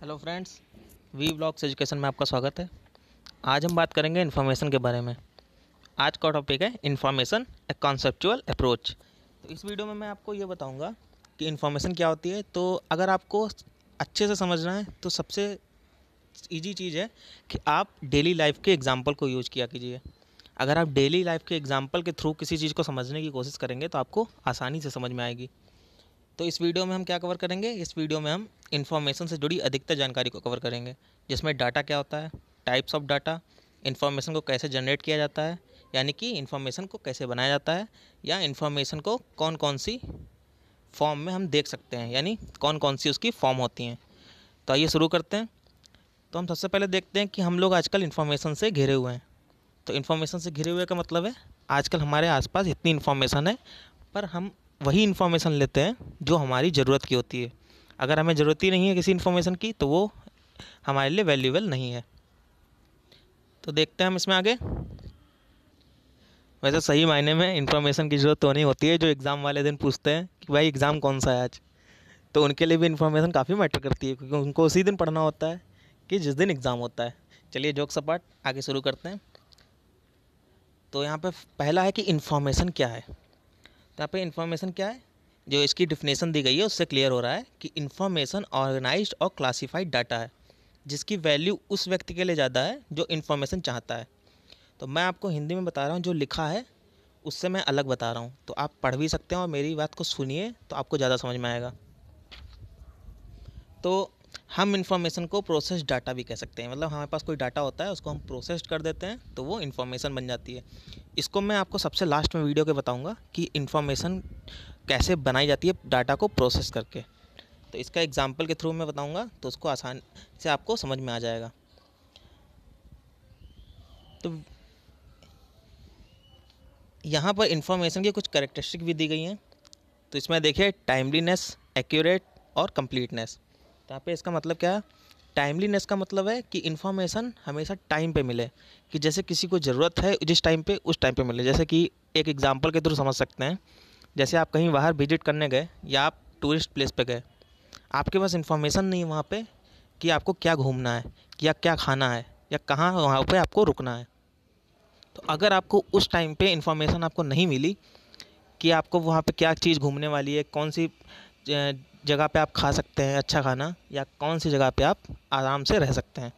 hello friends V blogs education में आपका स्वागत है आज हम बात करेंगे इन्फॉर्मेशन के बारे में आज का टॉपिक है इन्फॉर्मेशन ए कॉन्सेप्चुअल अप्रोच तो इस वीडियो में मैं आपको ये बताऊंगा कि इन्फॉर्मेशन क्या होती है तो अगर आपको अच्छे से समझना है तो सबसे ईजी चीज़ है कि आप डेली लाइफ के एग्ज़ाम्पल को यूज किया कीजिए अगर आप डेली लाइफ के एग्ज़ाम्पल के थ्रू किसी चीज़ को समझने की कोशिश करेंगे तो आपको आसानी से समझ में आएगी तो इस वीडियो में हम क्या कवर करेंगे इस वीडियो में हम इन्फॉर्मेशन से जुड़ी अधिकतर जानकारी को कवर करेंगे जिसमें डाटा क्या होता है टाइप्स ऑफ डाटा इन्फॉर्मेशन को कैसे जनरेट किया जाता है यानी कि इन्फॉर्मेशन को कैसे बनाया जाता है या इन्फॉर्मेशन को कौन कौन सी फॉर्म में हम देख सकते हैं यानी कौन कौन सी उसकी फॉर्म होती हैं तो आइए शुरू करते हैं तो हम सबसे पहले देखते हैं कि हम लोग आजकल इन्फॉर्मेशन से घिरे हुए हैं तो इन्फॉर्मेशन से घिरे हुए का मतलब है आजकल हमारे आसपास इतनी इन्फॉर्मेशन है पर हम वही इन्फॉर्मेशन लेते हैं जो हमारी ज़रूरत की होती है अगर हमें ज़रूरत ही नहीं है किसी इन्फॉर्मेशन की तो वो हमारे लिए वैल्यूबल नहीं है तो देखते हैं हम इसमें आगे वैसे सही मायने में इन्फॉर्मेशन की ज़रूरत तो नहीं होती है जो एग्ज़ाम वाले दिन पूछते हैं कि भाई एग्ज़ाम कौन सा है आज तो उनके लिए भी इन्फॉर्मेशन काफ़ी मैटर करती है क्योंकि उनको उसी दिन पढ़ना होता है कि जिस दिन एग्ज़ाम होता है चलिए जोक सपाट आगे शुरू करते हैं तो यहाँ पे पहला है कि इन्फॉर्मेशन क्या है तो यहाँ पे इन्फॉर्मेशन क्या है जो इसकी डिफिनेशन दी गई है उससे क्लियर हो रहा है कि इन्फॉर्मेशन ऑर्गेनाइज और क्लासीफाइड डाटा है जिसकी वैल्यू उस व्यक्ति के लिए ज़्यादा है जो इन्फॉर्मेशन चाहता है तो मैं आपको हिंदी में बता रहा हूँ जो लिखा है उससे मैं अलग बता रहा हूँ तो आप पढ़ भी सकते हैं और मेरी बात को सुनिए तो आपको ज़्यादा समझ में आएगा तो हम इन्फॉर्मेशन को प्रोसेस डाटा भी कह सकते हैं मतलब हमारे पास कोई डाटा होता है उसको हम प्रोसेस्ड कर देते हैं तो वो इन्फॉर्मेशन बन जाती है इसको मैं आपको सबसे लास्ट में वीडियो के बताऊँगा कि इन्फॉर्मेशन कैसे बनाई जाती है डाटा को प्रोसेस करके तो इसका एग्जाम्पल के थ्रू मैं बताऊँगा तो उसको आसान से आपको समझ में आ जाएगा तो यहाँ पर इंफॉर्मेशन की कुछ करेक्टरिस्टिक भी दी गई हैं तो इसमें देखिए टाइमलीनेस एक्यूरेट और कम्प्लीटनेस तो यहाँ पे इसका मतलब क्या है टाइमलीनेस का मतलब है कि इन्फॉर्मेशन हमेशा टाइम पे मिले कि जैसे किसी को ज़रूरत है जिस टाइम पे उस टाइम पे मिले जैसे कि एक एग्जांपल के थ्रू समझ सकते हैं जैसे आप कहीं बाहर विजिट करने गए या आप टूरिस्ट प्लेस पे गए आपके पास इन्फॉर्मेशन नहीं है वहाँ पर कि आपको क्या घूमना है या क्या खाना है या कहाँ वहाँ पर आपको रुकना है तो अगर आपको उस टाइम पर इन्फॉर्मेशन आपको नहीं मिली कि आपको वहाँ पर क्या चीज़ घूमने वाली है कौन सी जगह पे आप खा सकते हैं अच्छा खाना या कौन सी जगह पे आप आराम से रह सकते हैं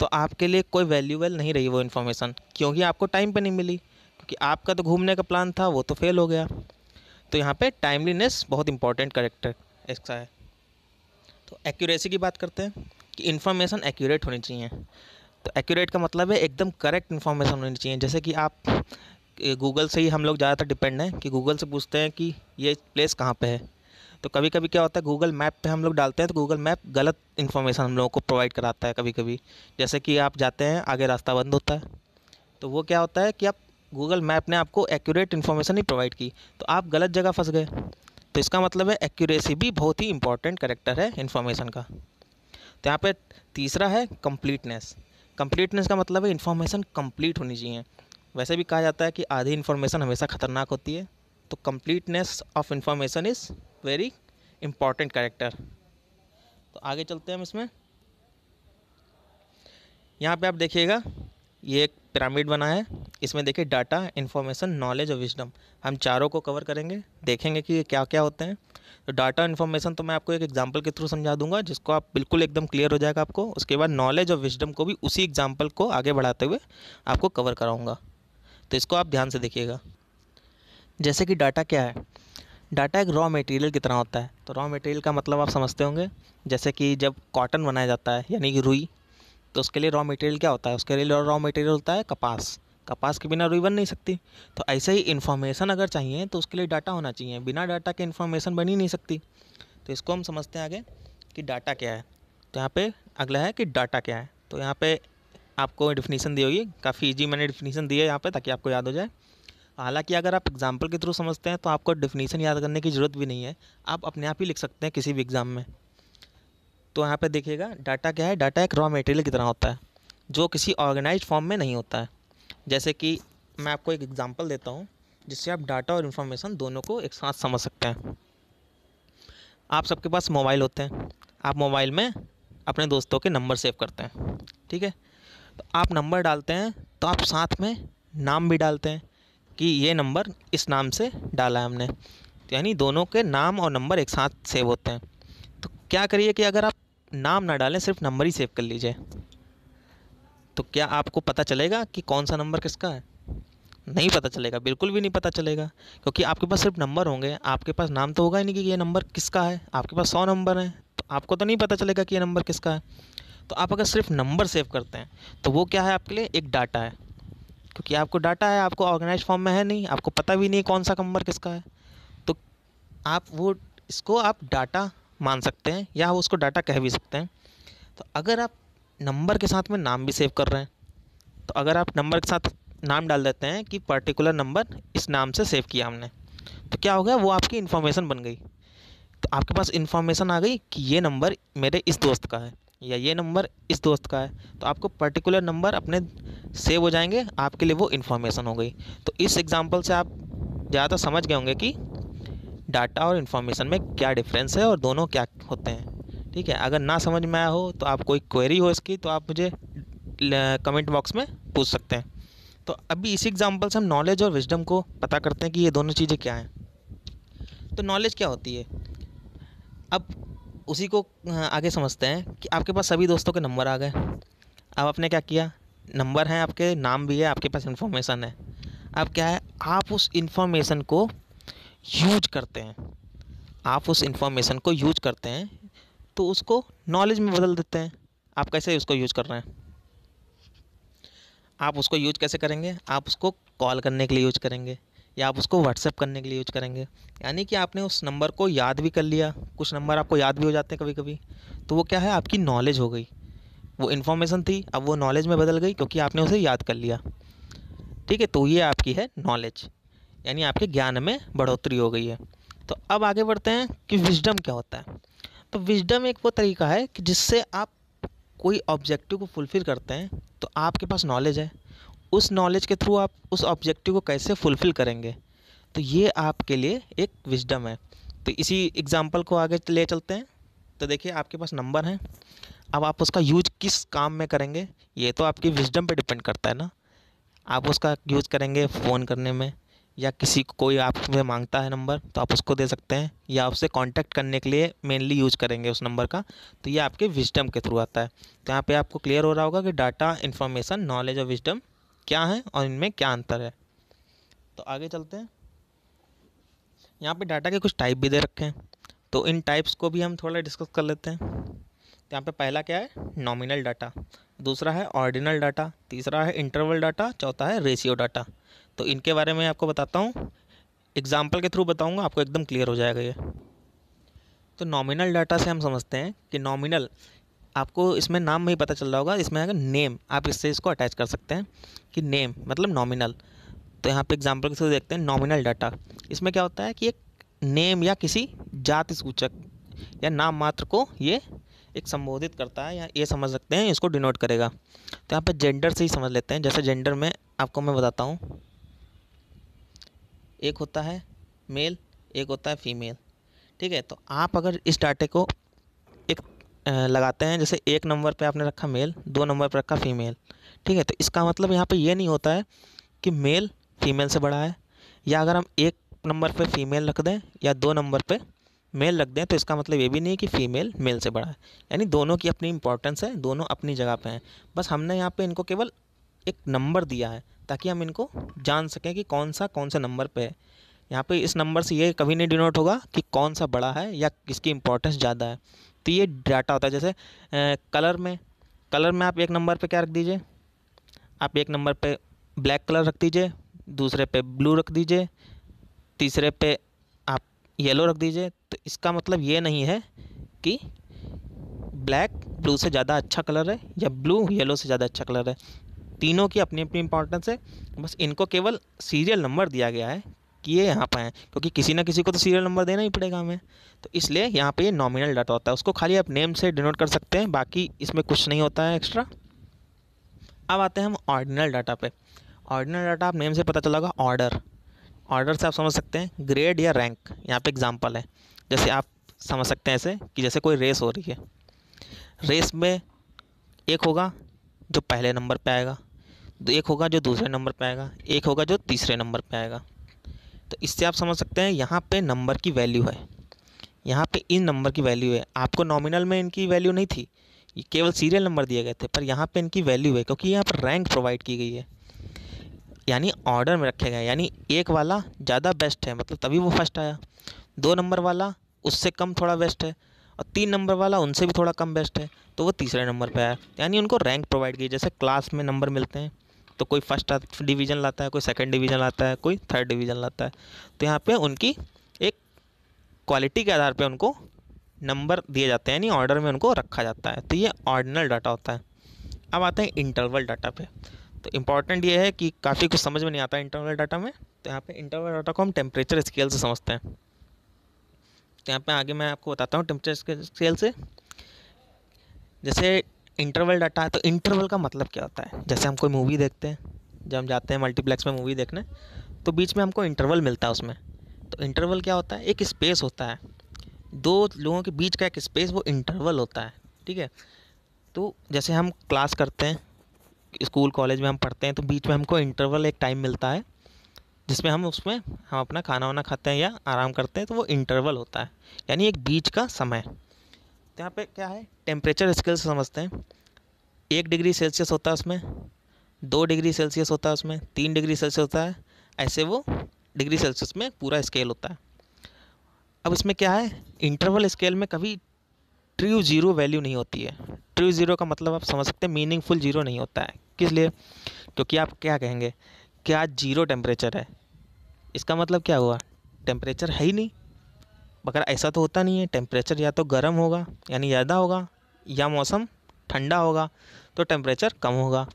तो आपके लिए कोई वैल्यूबल नहीं रही वो इन्फॉर्मेशन क्योंकि आपको टाइम पे नहीं मिली क्योंकि आपका तो घूमने का प्लान था वो तो फेल हो गया तो यहाँ पे टाइमलीनेस बहुत इंपॉर्टेंट करेक्टर इसका है तो एक्यूरेसी की बात करते हैं कि इन्फॉर्मेशन एक्यूरेट होनी चाहिए तो एक्यूरेट का मतलब है एकदम करेक्ट इन्फॉर्मेशन होनी चाहिए जैसे कि आप गूगल से ही हम लोग ज़्यादातर डिपेंड हैं कि गूगल से पूछते हैं कि ये प्लेस कहाँ पे है तो कभी कभी क्या होता है गूगल मैप पे हम लोग डालते हैं तो गूगल मैप गलत इन्फॉर्मेशन हम लोगों को प्रोवाइड कराता है कभी कभी जैसे कि आप जाते हैं आगे रास्ता बंद होता है तो वो क्या होता है कि आप गूगल मैप ने आपको एक्यूरेट इन्फॉर्मेशन नहीं प्रोवाइड की तो आप गलत जगह फंस गए तो इसका मतलब है एक्यूरेसी भी बहुत ही इंपॉर्टेंट करेक्टर है इन्फॉर्मेशन का तो यहाँ पर तीसरा है कम्प्लीटनेस कम्प्लीटनेस का मतलब है इन्फॉर्मेशन कम्प्लीट होनी चाहिए वैसे भी कहा जाता है कि आधी इन्फॉर्मेशन हमेशा खतरनाक होती है तो completeness of information is very important character तो आगे चलते हैं हम इसमें यहाँ पे आप देखिएगा ये एक पिरामिड बना है इसमें देखिए डाटा इन्फॉर्मेशन नॉलेज और विजडम हम चारों को कवर करेंगे देखेंगे कि ये क्या क्या होते हैं तो डाटा इन्फॉर्मेशन तो मैं आपको एक एग्जांपल के थ्रू समझा दूंगा जिसको आप बिल्कुल एकदम क्लियर हो जाएगा आपको उसके बाद नॉलेज और विजडम को भी उसी एग्जाम्पल को आगे बढ़ाते हुए आपको कवर कराऊँगा तो इसको आप ध्यान से देखिएगा जैसे कि डाटा क्या है डाटा एक रॉ मटेरियल की तरह होता है तो रॉ मटेरियल का मतलब आप समझते होंगे जैसे कि जब कॉटन बनाया जाता है यानी कि रुई तो उसके लिए रॉ मटेरियल क्या होता है उसके लिए रॉ मटेरियल होता है कपास कपास के बिना रुई बन नहीं सकती तो ऐसे ही इन्फॉर्मेशन अगर चाहिए तो उसके लिए डाटा होना चाहिए बिना डाटा के इन्फॉर्मेशन बन ही नहीं सकती तो इसको हम समझते हैं आगे कि डाटा क्या है तो यहाँ पर अगला है कि डाटा क्या है तो यहाँ पर आपको डिफिनीसन दी होगी काफ़ी ईजी मैंने डिफिनीसन दी है यहाँ पर ताकि आपको याद हो जाए हालांकि अगर आप एग्जाम्पल के थ्रू समझते हैं तो आपको डिफिनीसन याद करने की ज़रूरत भी नहीं है आप अपने आप ही लिख सकते हैं किसी भी एग्ज़ाम में तो यहाँ पर देखिएगा डाटा क्या है डाटा एक रॉ मटेरियल की तरह होता है जो किसी ऑर्गेनाइज फॉर्म में नहीं होता है जैसे कि मैं आपको एक एग्ज़ाम्पल देता हूँ जिससे आप डाटा और इन्फॉर्मेशन दोनों को एक साथ समझ सकते हैं आप सबके पास मोबाइल होते हैं आप मोबाइल में अपने दोस्तों के नंबर सेव करते हैं ठीक है तो आप नंबर डालते हैं तो आप साथ में नाम भी डालते हैं कि ये नंबर इस नाम से डाला है हमने तो यानी दोनों के नाम और नंबर एक साथ सेव होते हैं तो क्या करिए कि अगर आप नाम ना डालें सिर्फ नंबर ही सेव कर लीजिए तो क्या आपको पता चलेगा कि कौन सा नंबर किसका है नहीं पता चलेगा बिल्कुल भी नहीं पता चलेगा क्योंकि आपके पास सिर्फ नंबर होंगे आपके पास नाम तो होगा ही नहीं कि ये नंबर किसका है आपके पास सौ नंबर हैं तो आपको तो नहीं पता चलेगा कि ये नंबर किसका है तो आप अगर सिर्फ नंबर सेव करते हैं तो वो क्या है आपके लिए एक डाटा है क्योंकि आपको डाटा है आपको ऑर्गेनाइज फॉर्म में है नहीं आपको पता भी नहीं कौन सा नंबर किसका है तो आप वो इसको आप डाटा मान सकते हैं या उसको डाटा कह भी सकते हैं तो अगर आप नंबर के साथ में नाम भी सेव कर रहे हैं तो अगर आप नंबर के साथ नाम डाल देते हैं कि पर्टिकुलर नंबर इस नाम से सेव किया हमने तो क्या हो गया वो आपकी इन्फॉर्मेशन बन गई तो आपके पास इन्फॉर्मेशन आ गई कि ये नंबर मेरे इस दोस्त का है या ये नंबर इस दोस्त का है तो आपको पर्टिकुलर नंबर अपने सेव हो जाएंगे आपके लिए वो इन्फॉर्मेशन हो गई तो इस एग्ज़ाम्पल से आप ज़्यादातर समझ गए होंगे कि डाटा और इन्फॉर्मेशन में क्या डिफरेंस है और दोनों क्या होते हैं ठीक है अगर ना समझ में आया हो तो आप कोई क्वेरी हो इसकी तो आप मुझे कमेंट बॉक्स में पूछ सकते हैं तो अभी इसी एग्जाम्पल से हम नॉलेज और विजडम को पता करते हैं कि ये दोनों चीज़ें क्या हैं तो नॉलेज क्या होती है अब उसी को आगे समझते हैं कि आपके पास सभी दोस्तों के नंबर आ गए अब आपने क्या किया नंबर हैं आपके नाम भी है आपके पास इन्फॉर्मेशन है अब क्या है आप उस इन्फॉर्मेशन को यूज करते हैं आप उस इन्फॉर्मेशन को यूज करते हैं तो उसको नॉलेज में बदल देते हैं आप कैसे उसको यूज कर रहे हैं आप उसको यूज कैसे करेंगे आप उसको कॉल करने के लिए यूज करेंगे या आप उसको व्हाट्सअप करने के लिए यूज करेंगे यानी कि आपने उस नंबर को याद भी कर लिया कुछ नंबर आपको याद भी हो जाते हैं कभी कभी तो वो क्या है आपकी नॉलेज हो गई वो इन्फॉर्मेशन थी अब वो नॉलेज में बदल गई क्योंकि आपने उसे याद कर लिया ठीक है तो ये आपकी है नॉलेज यानी आपके ज्ञान में बढ़ोतरी हो गई है तो अब आगे बढ़ते हैं कि विजडम क्या होता है तो विजडम एक वो तरीका है कि जिससे आप कोई ऑब्जेक्टिव को फुलफ़िल करते हैं तो आपके पास नॉलेज है उस नॉलेज के थ्रू आप उस ऑब्जेक्टिव को कैसे फुलफ़िल करेंगे तो ये आपके लिए एक विजडम है तो इसी एग्ज़ाम्पल को आगे ले चलते हैं तो देखिए आपके पास नंबर हैं अब आप उसका यूज किस काम में करेंगे ये तो आपकी विजडम पे डिपेंड करता है ना आप उसका यूज करेंगे फ़ोन करने में या किसी को कोई आपसे मांगता है नंबर तो आप उसको दे सकते हैं या उससे कांटेक्ट करने के लिए मेनली यूज करेंगे उस नंबर का तो ये आपके विजडम के थ्रू आता है तो यहाँ पे आपको क्लियर हो रहा होगा कि डाटा इन्फॉर्मेशन नॉलेज और विजडम क्या हैं और इनमें क्या अंतर है तो आगे चलते हैं यहाँ पे डाटा के कुछ टाइप भी दे रखे हैं तो इन टाइप्स को भी हम थोड़ा डिस्कस कर लेते हैं तो यहाँ पे पहला क्या है नॉमिनल डाटा दूसरा है ऑर्डिनल डाटा तीसरा है इंटरवल डाटा चौथा है रेशियो डाटा तो इनके बारे में आपको बताता हूँ एग्जाम्पल के थ्रू बताऊँगा आपको एकदम क्लियर हो जाएगा ये तो नॉमिनल डाटा से हम समझते हैं कि नॉमिनल आपको इसमें नाम में ही पता चल रहा होगा इसमें आएगा नेम आप इससे इसको अटैच कर सकते हैं कि नेम मतलब नॉमिनल तो यहाँ पे एग्जाम्पल साथ देखते हैं नॉमिनल डाटा इसमें क्या होता है कि एक नेम या किसी जाति सूचक या नाम मात्र को ये एक संबोधित करता है या ये समझ सकते हैं इसको डिनोट करेगा तो यहाँ पर जेंडर से ही समझ लेते हैं जैसे जेंडर में आपको मैं बताता हूँ एक होता है मेल एक होता है फीमेल ठीक है तो आप अगर इस डाटे को लगाते हैं जैसे एक नंबर पे आपने रखा मेल दो नंबर पर रखा फीमेल ठीक है तो इसका मतलब यहाँ पे ये नहीं होता है कि मेल फीमेल से बड़ा है या अगर हम एक नंबर पे फीमेल रख दें या दो नंबर पे मेल रख दें तो इसका मतलब ये भी नहीं है कि फ़ीमेल मेल से बड़ा है यानी दोनों की अपनी इंपॉर्टेंस है दोनों अपनी जगह पर हैं बस हमने यहाँ पर इनको केवल एक नंबर दिया है ताकि हम इनको जान सकें कि कौन सा कौन सा नंबर पर है यहाँ पे इस नंबर से ये कभी नहीं डिनोट होगा कि कौन सा बड़ा है या किसकी इंपॉर्टेंस ज़्यादा है तो ये डाटा होता है जैसे कलर में कलर में आप एक नंबर पे क्या रख दीजिए आप एक नंबर पे ब्लैक कलर रख दीजिए दूसरे पे ब्लू रख दीजिए तीसरे पे आप येलो रख दीजिए तो इसका मतलब ये नहीं है कि ब्लैक ब्लू से ज़्यादा अच्छा कलर है या ब्लू येलो से ज़्यादा अच्छा कलर है तीनों की अपनी अपनी इंपॉर्टेंस है बस इनको केवल सीरियल नंबर दिया गया है किए ये यहाँ पर है क्योंकि किसी ना किसी को तो सीरियल नंबर देना ही पड़ेगा हमें तो इसलिए यहाँ पे ये नॉमिनल डाटा होता है उसको खाली आप नेम से डिनोट कर सकते हैं बाकी इसमें कुछ नहीं होता है एक्स्ट्रा अब आते हैं हम ऑर्डिनल डाटा पे ऑर्डिनल डाटा आप नेम से पता चला होगा ऑर्डर ऑर्डर से आप समझ सकते हैं ग्रेड या रैंक यहाँ पे एग्जांपल है जैसे आप समझ सकते हैं ऐसे कि जैसे कोई रेस हो रही है रेस में एक होगा जो पहले नंबर पे आएगा एक होगा जो दूसरे नंबर पे आएगा एक होगा जो तीसरे नंबर पे आएगा तो इससे आप समझ सकते हैं यहाँ पे नंबर की वैल्यू है यहाँ पे इन नंबर की वैल्यू है आपको नॉमिनल में इनकी वैल्यू नहीं थी ये केवल सीरियल नंबर दिए गए थे पर यहाँ पे इनकी वैल्यू है क्योंकि यहाँ पर रैंक प्रोवाइड की गई है यानी ऑर्डर में रखे गए यानी एक वाला ज़्यादा बेस्ट है मतलब तभी वो फर्स्ट आया दो नंबर वाला उससे कम थोड़ा बेस्ट है और तीन नंबर वाला उनसे भी थोड़ा कम बेस्ट है तो वो तीसरे नंबर पर आया यानी उनको रैंक प्रोवाइड की जैसे क्लास में नंबर मिलते हैं तो कोई फर्स्ट डिवीज़न लाता है कोई सेकंड डिवीज़न लाता है कोई थर्ड डिवीज़न लाता है तो यहाँ पे उनकी एक क्वालिटी के आधार पे उनको नंबर दिए जाते हैं यानी ऑर्डर में उनको रखा जाता है तो ये ऑर्डिनल डाटा होता है अब आते हैं इंटरवल डाटा पे तो इम्पॉर्टेंट ये है कि काफ़ी कुछ समझ में नहीं आता इंटरवल डाटा में तो यहाँ पर इंटरवल डाटा को हम टेम्परेचर स्केल से समझते हैं तो यहाँ पर आगे मैं आपको बताता हूँ टेम्परेचर स्केल से जैसे इंटरवल डाटा है तो इंटरवल का मतलब क्या होता है जैसे हम कोई मूवी देखते हैं जब हम जाते हैं मल्टीप्लेक्स में मूवी देखने तो बीच में हमको इंटरवल मिलता है उसमें तो इंटरवल क्या होता है एक स्पेस होता है दो लोगों के बीच का एक स्पेस वो इंटरवल होता है ठीक है तो जैसे हम क्लास करते हैं स्कूल कॉलेज में हम पढ़ते हैं तो बीच में हमको इंटरवल एक टाइम मिलता है जिसमें हम उसमें हम अपना खाना वाना खाते हैं या आराम करते हैं तो वो इंटरवल होता है यानी एक बीच का समय तो यहाँ पे क्या है टेम्परेचर स्केल से समझते हैं एक डिग्री सेल्सियस होता है उसमें दो डिग्री सेल्सियस होता है उसमें तीन डिग्री सेल्सियस होता है ऐसे वो डिग्री सेल्सियस में पूरा स्केल होता है अब इसमें क्या है इंटरवल स्केल में कभी ट्रू जीरो वैल्यू नहीं होती है ट्रू जीरो का मतलब आप समझ सकते हैं मीनिंगफुल जीरो नहीं होता है किस लिए क्योंकि आप क्या कहेंगे कि आज जीरो टेम्परेचर है इसका मतलब क्या हुआ टेम्परेचर है ही नहीं मगर ऐसा तो होता नहीं है टेम्परेचर या तो गर्म होगा यानी ज़्यादा होगा या मौसम ठंडा होगा तो टेम्परेचर कम होगा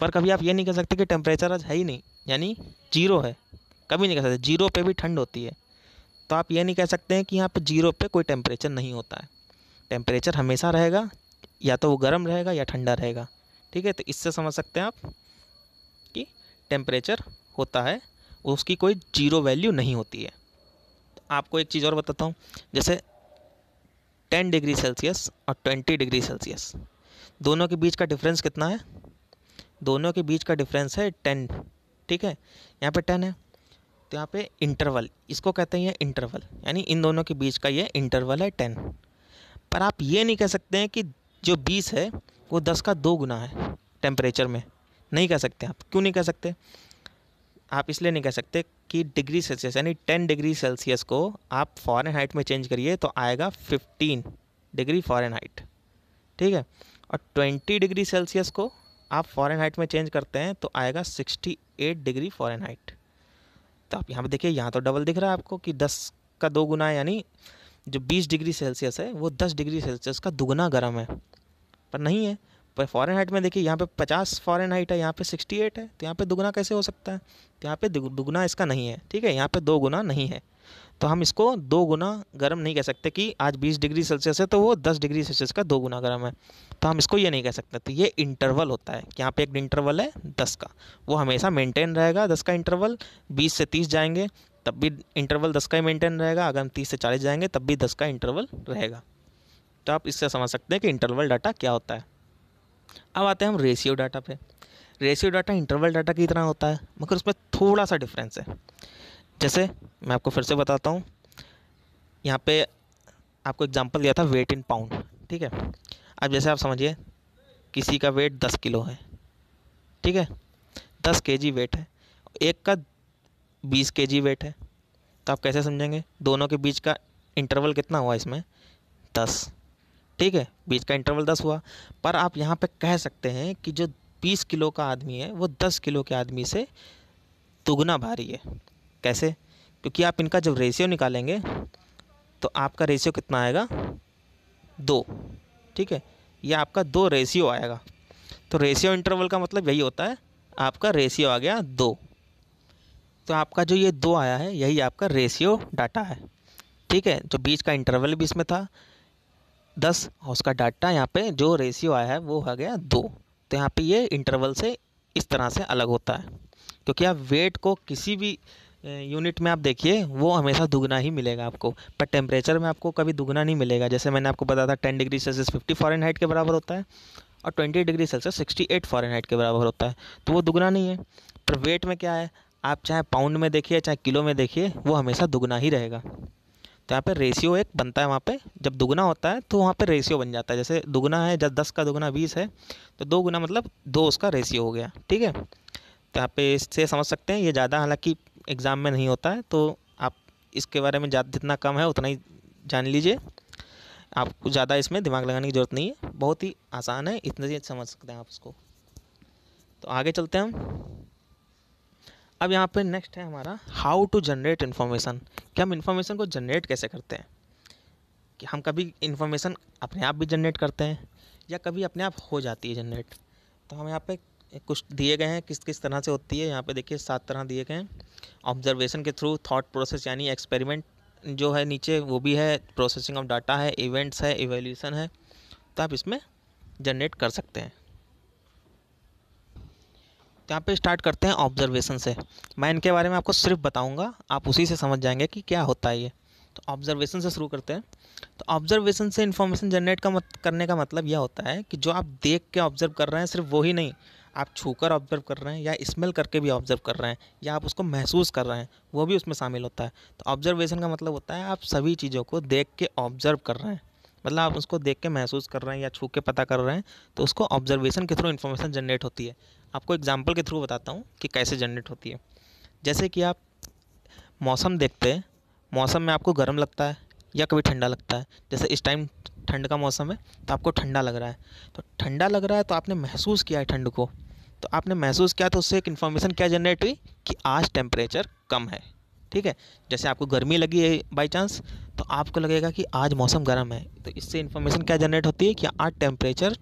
पर कभी आप ये नहीं कह सकते कि टेम्परेचर आज है ही नहीं यानी जीरो है कभी नहीं कह सकते जीरो पे भी ठंड होती है तो आप ये नहीं कह सकते हैं कि यहाँ पे जीरो पे कोई टेम्परेचर नहीं होता है टेम्परेचर हमेशा रहेगा या तो वो गर्म रहेगा या ठंडा रहेगा ठीक है तो इससे समझ सकते हैं आप कि टेम्परेचर होता है उसकी कोई जीरो वैल्यू नहीं होती है आपको एक चीज़ और बताता हूँ जैसे टेन डिग्री सेल्सियस और ट्वेंटी डिग्री सेल्सियस दोनों के बीच का डिफरेंस कितना है दोनों के बीच का डिफरेंस है टेन ठीक है यहाँ पे टेन है तो यहाँ पे इंटरवल इसको कहते हैं ये इंटरवल यानी इन दोनों के बीच का ये इंटरवल है टेन पर आप ये नहीं कह सकते हैं कि जो बीस है वो दस का दो गुना है टेम्परेचर में नहीं कह सकते आप क्यों नहीं कह सकते आप इसलिए नहीं कह सकते कि डिग्री सेल्सियस यानी टेन डिग्री सेल्सियस को आप फॉरन हाइट में चेंज करिए तो आएगा फिफ्टीन डिग्री फॉरन हाइट ठीक है और ट्वेंटी डिग्री सेल्सियस को आप फॉरन हाइट में चेंज करते हैं तो आएगा sixty eight degree Fahrenheit तो आप यहाँ पर देखिए यहाँ तो डबल दिख रहा है आपको कि दस का दो गुना यानी जो बीस डिग्री सेल्सियस है वो दस डिग्री सेल्सियस का दोगुना गर्म है पर नहीं है पर फॉरन हाइट में देखिए यहाँ पे पचास फॉरन हाइट है यहाँ पे सिक्सटी एट है तो यहाँ पे दुगुना कैसे हो सकता है तो यहाँ पे दुगुना इसका नहीं है ठीक है यहाँ पे दो गुना नहीं है तो हम इसको दो गुना गर्म नहीं कह सकते कि आज बीस डिग्री सेल्सियस है तो वो दस डिग्री सेल्सियस का दो गुना गर्म है तो हम इसको ये नहीं कह सकते तो ये इंटरवल होता है कि यहाँ पे एक इंटरवल है दस का वो हमेशा मेंटेन रहेगा दस का इंटरवल बीस से तीस जाएंगे तब भी इंटरवल दस का ही मेंटेन रहेगा अगर हम तीस से चालीस जाएंगे तब भी दस का इंटरवल रहेगा तो आप इससे समझ सकते हैं कि इंटरवल डाटा क्या होता है अब आते हैं हम रेशियो डाटा पे रेशियो डाटा इंटरवल डाटा की तरह होता है मगर उसमें थोड़ा सा डिफरेंस है जैसे मैं आपको फिर से बताता हूँ यहाँ पे आपको एग्जांपल दिया था वेट इन पाउंड ठीक है अब जैसे आप समझिए किसी का वेट दस किलो है ठीक है दस के जी वेट है एक का बीस के जी वेट है तो आप कैसे समझेंगे दोनों के बीच का इंटरवल कितना हुआ इसमें दस ठीक है बीच का इंटरवल दस हुआ पर आप यहाँ पे कह सकते हैं कि जो बीस किलो का आदमी है वो दस किलो के आदमी से दोगुना भारी है कैसे क्योंकि आप इनका जब रेशियो निकालेंगे तो आपका रेशियो कितना आएगा दो ठीक है ये आपका दो रेशियो आएगा तो रेशियो इंटरवल का मतलब यही होता है आपका रेशियो आ गया दो तो आपका जो ये दो आया है यही आपका रेशियो डाटा है ठीक है जो बीच का इंटरवल भी इसमें था दस और उसका डाटा यहाँ पे जो रेशियो आया है वो आ गया दो तो यहाँ पे ये इंटरवल से इस तरह से अलग होता है क्योंकि आप वेट को किसी भी यूनिट में आप देखिए वो हमेशा दुगना ही मिलेगा आपको पर टेम्परेचर में आपको कभी दुगना नहीं मिलेगा जैसे मैंने आपको बताया था ten degree Celsius fifty Fahrenheit के बराबर होता है और twenty degree Celsius sixty eight Fahrenheit के बराबर होता है तो वो दुगना नहीं है पर वेट में क्या है आप चाहे पाउंड में देखिए चाहे किलो में देखिए वो हमेशा दुगना ही रहेगा तो यहाँ पे रेशियो एक बनता है वहाँ पे जब दुगना होता है तो वहाँ पे रेशियो बन जाता है जैसे दुगना है जब दस का दुगना बीस है तो दो गुना मतलब दो उसका रेशियो हो गया ठीक है तो यहाँ पे इससे समझ सकते हैं ये ज़्यादा हालांकि एग्ज़ाम में नहीं होता है तो आप इसके बारे में ज़्यादा जितना कम है उतना ही जान लीजिए आपको ज़्यादा इसमें दिमाग लगाने की ज़रूरत नहीं है बहुत ही आसान है इतना से समझ सकते हैं आप इसको तो आगे चलते हैं हम अब यहाँ पे नेक्स्ट है हमारा हाउ टू जनरेट इन्फॉर्मेशन कि हम इन्फॉर्मेशन को जनरेट कैसे करते हैं कि हम कभी इन्फॉर्मेशन अपने आप भी जनरेट करते हैं या कभी अपने आप हो जाती है जनरेट तो हम यहाँ पे कुछ दिए गए हैं किस किस तरह से होती है यहाँ पे देखिए सात तरह दिए गए हैं ऑब्जर्वेशन के थ्रू थॉट प्रोसेस यानी एक्सपेरिमेंट जो है नीचे वो भी है प्रोसेसिंग ऑफ डाटा है इवेंट्स है इवेल्यूशन है तो आप इसमें जनरेट कर सकते हैं यहाँ पे स्टार्ट करते हैं ऑब्जर्वेशन से मैं इनके बारे में आपको सिर्फ बताऊंगा आप उसी से समझ जाएंगे कि क्या होता है ये तो ऑब्जर्वेशन से शुरू करते हैं तो ऑब्जर्वेशन से इन्फॉर्मेशन जनरेट का मत करने का मतलब यह होता है कि जो आप देख के ऑब्जर्व कर रहे हैं सिर्फ वही नहीं आप छू कर ऑब्जर्व कर रहे हैं या स्मेल करके भी ऑब्जर्व कर रहे हैं या आप उसको महसूस कर रहे हैं वो भी उसमें शामिल होता है तो ऑब्जर्वेशन का मतलब होता है आप सभी चीज़ों को देख के ऑब्जर्व कर रहे हैं मतलब आप उसको देख के महसूस कर रहे हैं या छू के पता कर रहे हैं तो उसको ऑब्जर्वेशन के थ्रू इन्फॉर्मेशन जनरेट होती है आपको एग्जाम्पल के थ्रू बताता हूँ कि कैसे जनरेट होती है जैसे कि आप मौसम देखते हैं मौसम में आपको गर्म लगता है या कभी ठंडा लगता है जैसे इस टाइम ठंड का मौसम है तो आपको ठंडा लग रहा है तो ठंडा लग रहा है तो आपने महसूस किया है ठंड को तो आपने महसूस किया तो उससे एक इन्फॉर्मेशन क्या जनरेट हुई कि आज टेम्परेचर कम है ठीक है जैसे आपको गर्मी लगी है बाई चांस तो आपको लगेगा कि आज मौसम गर्म है तो इससे इन्फॉर्मेशन क्या जनरेट होती है कि आज टेम्परेचर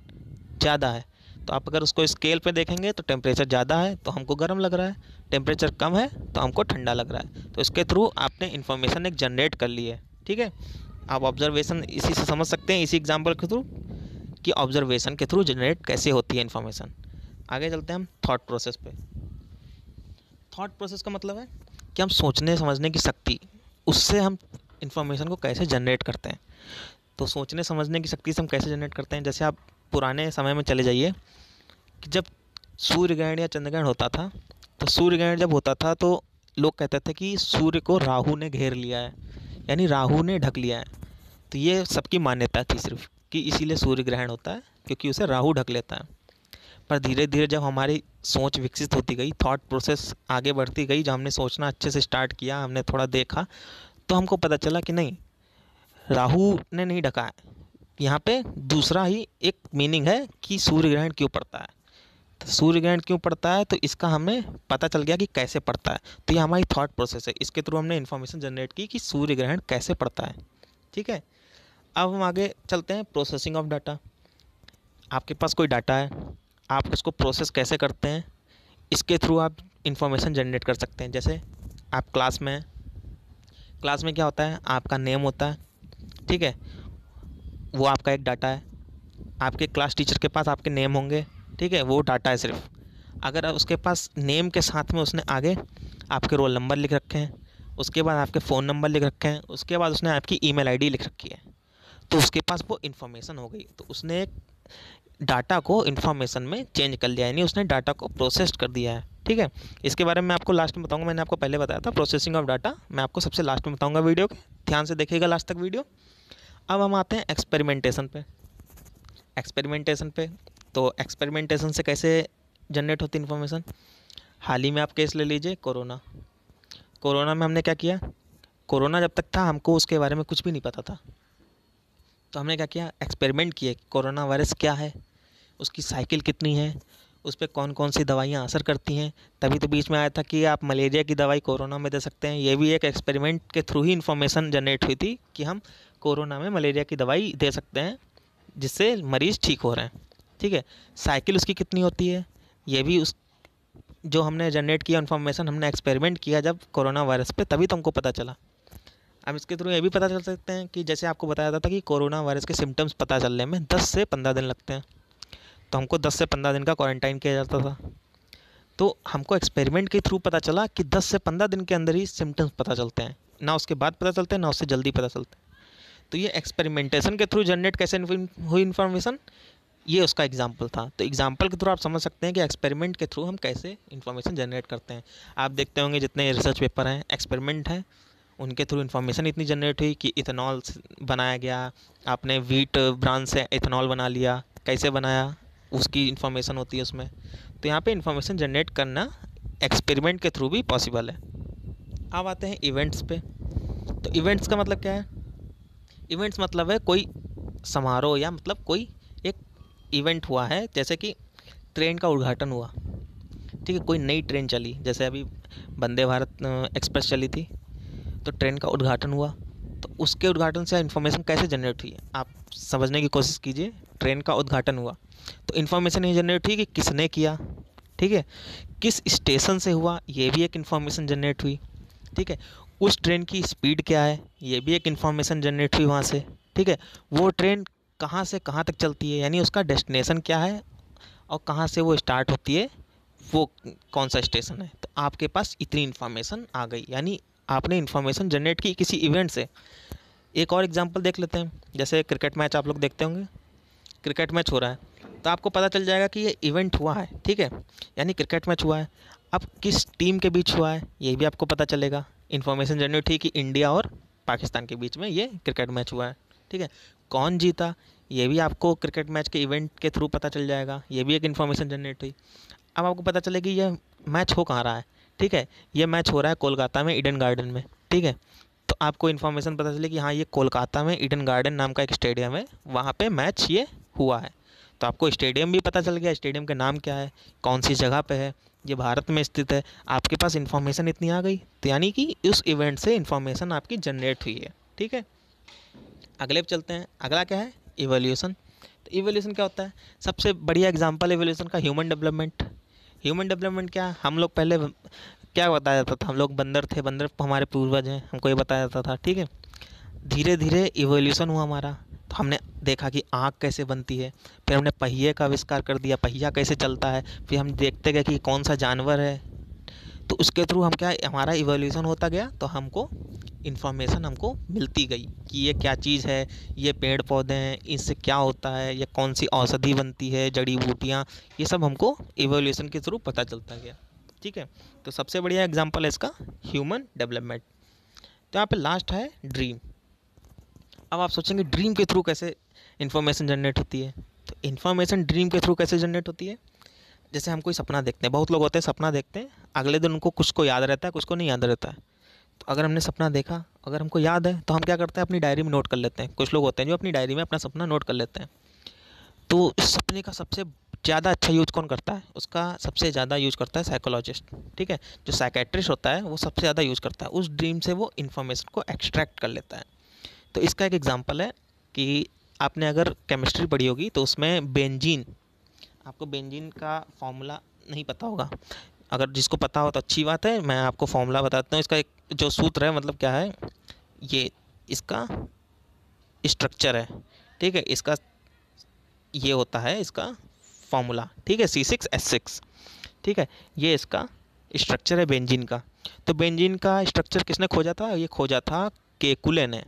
ज़्यादा है तो आप अगर उसको स्केल पे देखेंगे तो टेम्परेचर ज़्यादा है तो हमको गर्म लग रहा है टेम्परेचर कम है तो हमको ठंडा लग रहा है तो इसके थ्रू आपने इन्फॉर्मेशन एक जनरेट कर ली है ठीक है आप ऑब्जर्वेशन इसी से समझ सकते हैं इसी एग्जाम्पल के थ्रू कि ऑब्जर्वेशन के थ्रू जनरेट कैसे होती है इन्फॉर्मेशन आगे चलते हैं हम थाट प्रोसेस पे थॉट प्रोसेस का मतलब है कि हम सोचने समझने की शक्ति उससे हम इन्फॉर्मेशन को कैसे जनरेट करते हैं तो सोचने समझने की शक्ति से हम कैसे जनरेट करते हैं जैसे आप पुराने समय में चले जाइए जब सूर्य ग्रहण या चंद्र ग्रहण होता था तो सूर्य ग्रहण जब होता था तो लोग कहते थे कि सूर्य को राहु ने घेर लिया है यानी राहु ने ढक लिया है तो ये सबकी मान्यता थी सिर्फ कि इसीलिए सूर्य ग्रहण होता है क्योंकि उसे राहु ढक लेता है पर धीरे धीरे जब हमारी सोच विकसित होती गई थॉट प्रोसेस आगे बढ़ती गई जब हमने सोचना अच्छे से स्टार्ट किया हमने थोड़ा देखा तो हमको पता चला कि नहीं राहु ने नहीं ढका है यहाँ पे दूसरा ही एक मीनिंग है कि सूर्य ग्रहण क्यों पड़ता है तो सूर्य ग्रहण क्यों पड़ता है तो इसका हमें पता चल गया कि कैसे पड़ता है तो ये हमारी थॉट प्रोसेस है इसके थ्रू हमने इन्फॉर्मेशन जनरेट की कि सूर्य ग्रहण कैसे पड़ता है ठीक है अब हम आगे चलते हैं प्रोसेसिंग ऑफ डाटा आपके पास कोई डाटा है आप उसको प्रोसेस कैसे करते हैं इसके थ्रू आप इन्फॉर्मेशन जनरेट कर सकते हैं जैसे आप क्लास में हैं क्लास में क्या होता है आपका नेम होता है ठीक है वो आपका एक डाटा है आपके क्लास टीचर के पास आपके नेम होंगे ठीक है वो डाटा है सिर्फ अगर उसके पास नेम के साथ में उसने आगे आपके रोल नंबर लिख रखे हैं उसके बाद आपके फ़ोन नंबर लिख रखे हैं उसके बाद उसने आपकी ई मेल लिख रखी है तो उसके पास वो इन्फॉर्मेशन हो गई तो उसने एक डाटा को इन्फॉर्मेशन में चेंज कर लिया यानी उसने डाटा को प्रोसेस्ड कर दिया है ठीक है इसके बारे में आपको लास्ट में बताऊंगा मैंने आपको पहले बताया था प्रोसेसिंग ऑफ डाटा मैं आपको सबसे लास्ट में बताऊंगा वीडियो के ध्यान से देखिएगा लास्ट तक वीडियो अब हम आते हैं एक्सपेरिमेंटेशन पे एक्सपेरिमेंटेशन पे तो एक्सपेरिमेंटेशन से कैसे जनरेट होती इन्फॉर्मेशन हाल ही में आप केस ले लीजिए कोरोना कोरोना में हमने क्या किया कोरोना जब तक था हमको उसके बारे में कुछ भी नहीं पता था तो हमने क्या किया एक्सपेरिमेंट किए कोरोना वायरस क्या है उसकी साइकिल कितनी है उस पर कौन कौन सी दवाइयाँ असर करती हैं तभी तो बीच में आया था कि आप मलेरिया की दवाई कोरोना में दे सकते हैं ये भी एक एक्सपेरिमेंट के थ्रू ही इन्फॉर्मेशन जनरेट हुई थी कि हम कोरोना में मलेरिया की दवाई दे सकते हैं जिससे मरीज़ ठीक हो रहे हैं ठीक है साइकिल उसकी कितनी होती है ये भी उस जो हमने जनरेट किया इन्फॉर्मेशन हमने एक्सपेरिमेंट किया जब कोरोना वायरस पे तभी तो हमको पता चला अब इसके थ्रू ये भी पता चल सकते हैं कि जैसे आपको बताया जाता था कि कोरोना वायरस के सिम्टम्स पता चलने में दस से पंद्रह दिन लगते हैं तो हमको दस से पंद्रह दिन का क्वारंटाइन किया जाता था तो हमको एक्सपेरिमेंट के थ्रू पता चला कि दस से पंद्रह दिन के अंदर ही सिम्टम्स पता चलते हैं ना उसके बाद पता चलते हैं ना उससे जल्दी पता चलते हैं तो ये एक्सपेरिमेंटेशन के थ्रू जनरेट कैसे हुई इन्फॉर्मेशन ये उसका एग्जाम्पल था तो एग्जाम्पल के थ्रू आप समझ सकते हैं कि एक्सपेरिमेंट के थ्रू हम कैसे इन्फॉर्मेशन जनरेट करते हैं आप देखते होंगे जितने रिसर्च पेपर हैं एक्सपेरिमेंट हैं उनके थ्रू इन्फॉर्मेशन इतनी जनरेट हुई कि इथेनॉल बनाया गया आपने वीट ब्रांच से इथेनॉल बना लिया कैसे बनाया उसकी इन्फॉर्मेशन होती है उसमें तो यहाँ पे इन्फॉर्मेशन जनरेट करना एक्सपेरिमेंट के थ्रू भी पॉसिबल है अब आते हैं इवेंट्स पे तो इवेंट्स का मतलब क्या है इवेंट्स मतलब है कोई समारोह या मतलब कोई इवेंट हुआ है जैसे कि ट्रेन का उद्घाटन हुआ ठीक है कोई नई ट्रेन चली जैसे अभी वंदे भारत एक्सप्रेस चली थी तो ट्रेन का उद्घाटन हुआ तो उसके उद्घाटन से इन्फॉर्मेशन कैसे जनरेट हुई आप समझने की कोशिश कीजिए ट्रेन का उद्घाटन हुआ तो इन्फॉर्मेशन ये जनरेट हुई कि किसने किया ठीक है किस स्टेशन से हुआ ये भी एक इन्फॉर्मेशन जनरेट हुई ठीक है उस ट्रेन की स्पीड क्या है ये भी एक इन्फॉर्मेशन जनरेट हुई वहाँ से ठीक है वो ट्रेन कहाँ से कहाँ तक चलती है यानी उसका डेस्टिनेसन क्या है और कहाँ से वो स्टार्ट होती है वो कौन सा स्टेशन है तो आपके पास इतनी इन्फॉर्मेशन आ गई यानी आपने इन्फॉर्मेशन जनरेट की किसी इवेंट से एक और एग्जांपल देख लेते हैं जैसे क्रिकेट मैच आप लोग देखते होंगे क्रिकेट मैच हो रहा है तो आपको पता चल जाएगा कि ये इवेंट हुआ है ठीक है यानी क्रिकेट मैच हुआ है अब किस टीम के बीच हुआ है ये भी आपको पता चलेगा इन्फॉर्मेशन जनरेट हुई कि इंडिया और पाकिस्तान के बीच में ये क्रिकेट मैच हुआ है ठीक है कौन जीता ये भी आपको क्रिकेट मैच के इवेंट के थ्रू पता चल जाएगा ये भी एक इन्फॉर्मेशन जनरेट हुई अब आपको पता चलेगी यह मैच हो कहाँ रहा है ठीक है ये मैच हो रहा है कोलकाता में ईडन गार्डन में ठीक है तो आपको इन्फॉर्मेशन पता चले कि हाँ ये कोलकाता में ईडन गार्डन नाम का एक स्टेडियम है वहाँ पे मैच ये हुआ है तो आपको स्टेडियम भी पता चल गया स्टेडियम का नाम क्या है कौन सी जगह पे है ये भारत में स्थित है आपके पास इन्फॉर्मेशन इतनी आ गई तो यानी कि उस इवेंट से इन्फॉर्मेशन आपकी जनरेट हुई है ठीक है अगले पे चलते हैं अगला क्या है इवोल्यूशन तो इवोल्यूशन क्या होता है सबसे बढ़िया एग्जाम्पल इवोल्यूशन का ह्यूमन डेवलपमेंट ह्यूमन डेवलपमेंट क्या हम लोग पहले क्या बताया जाता था हम लोग बंदर थे बंदर हमारे पूर्वज हैं हमको ये बताया जाता था ठीक है धीरे धीरे इवोल्यूशन हुआ हमारा तो हमने देखा कि आँख कैसे बनती है फिर हमने पहिए का आविष्कार कर दिया पहिया कैसे चलता है फिर हम देखते गए कि कौन सा जानवर है तो उसके थ्रू हम क्या हमारा इवोल्यूशन होता गया तो हमको इन्फॉर्मेशन हमको मिलती गई कि ये क्या चीज़ है ये पेड़ पौधे हैं इससे क्या होता है या कौन सी औषधि बनती है जड़ी बूटियाँ ये सब हमको इवोल्यूशन के थ्रू पता चलता गया ठीक है तो सबसे बढ़िया एग्जाम्पल है इसका ह्यूमन डेवलपमेंट तो यहाँ पे लास्ट है ड्रीम अब आप सोचेंगे ड्रीम के थ्रू कैसे इन्फॉर्मेशन जनरेट होती है तो इन्फॉर्मेशन ड्रीम के थ्रू कैसे जनरेट होती है जैसे हम कोई सपना देखते हैं बहुत लोग होते हैं सपना देखते हैं अगले दिन उनको कुछ को याद रहता है कुछ को नहीं याद रहता है तो अगर हमने सपना देखा अगर हमको याद है तो हम क्या करते हैं अपनी डायरी में नोट कर लेते हैं कुछ लोग होते हैं जो अपनी डायरी में अपना सपना नोट कर लेते हैं तो इस सपने का सबसे ज़्यादा अच्छा यूज कौन करता है उसका सबसे ज़्यादा यूज करता है साइकोलॉजिस्ट ठीक है जो साइकेट्रिस्ट होता है वो सबसे ज़्यादा यूज करता है उस ड्रीम से वो इन्फॉर्मेशन को एक्सट्रैक्ट कर लेता है तो इसका एक एग्जाम्पल है कि आपने अगर केमिस्ट्री पढ़ी होगी तो उसमें बेंजीन आपको बेंजीन का फॉर्मूला नहीं पता होगा अगर जिसको पता हो तो अच्छी बात है मैं आपको फॉर्मूला बताता हूँ इसका एक जो सूत्र है मतलब क्या है ये इसका स्ट्रक्चर है ठीक है इसका ये होता है इसका फॉर्मूला ठीक है सी सिक्स एस सिक्स ठीक है ये इसका स्ट्रक्चर है बेंजीन का तो बेंजीन का स्ट्रक्चर किसने खोजा था ये खोजा था केकुले ने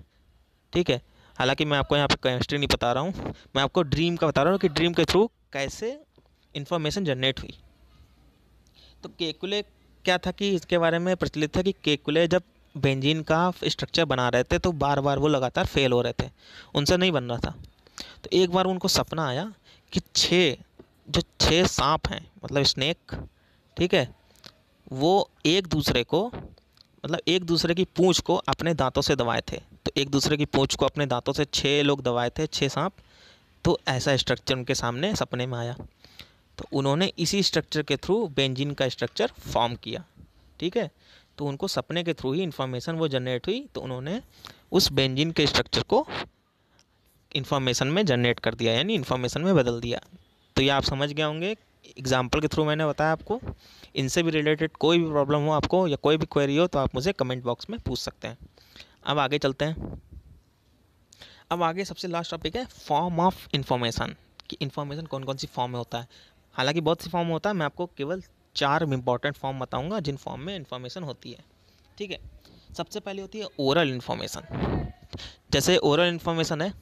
ठीक है हालांकि मैं आपको यहाँ पे केमिस्ट्री नहीं बता रहा हूँ मैं आपको ड्रीम का बता रहा हूँ कि ड्रीम के थ्रू कैसे इन्फॉर्मेशन जनरेट हुई तो केकुले क्या था कि इसके बारे में प्रचलित था कि केकुले जब बेंजीन का स्ट्रक्चर बना रहे थे तो बार बार वो लगातार फेल हो रहे थे उनसे नहीं बन रहा था तो एक बार उनको सपना आया कि छः जो छः सांप हैं मतलब स्नेक ठीक है वो एक दूसरे को मतलब एक दूसरे की पूँछ को अपने दांतों से दबाए थे तो एक दूसरे की पूँछ को अपने दांतों से छः लोग दबाए थे छः सांप तो ऐसा स्ट्रक्चर उनके सामने सपने में आया तो उन्होंने इसी स्ट्रक्चर के थ्रू बेंजीन का स्ट्रक्चर फॉर्म किया ठीक है तो उनको सपने के थ्रू ही इन्फॉर्मेशन वो जनरेट हुई तो उन्होंने उस बेंजीन के स्ट्रक्चर को इन्फॉर्मेशन में जनरेट कर दिया यानी इन्फॉर्मेशन में बदल दिया तो ये आप समझ गए होंगे एग्जाम्पल के थ्रू मैंने बताया आपको इनसे भी रिलेटेड कोई भी प्रॉब्लम हो आपको या कोई भी क्वेरी हो तो आप मुझे कमेंट बॉक्स में पूछ सकते हैं अब आगे चलते हैं अब आगे सबसे लास्ट टॉपिक है फॉर्म ऑफ इन्फॉर्मेशन कि इन्फॉर्मेशन कौन कौन सी फॉर्म में होता है हालांकि बहुत सी फॉर्म होता है मैं आपको केवल चार इंपॉर्टेंट फॉर्म बताऊंगा जिन फॉर्म में इंफॉर्मेशन होती है ठीक है सबसे पहले होती है ओरल इन्फॉर्मेशन जैसे ओरल इन्फॉर्मेशन है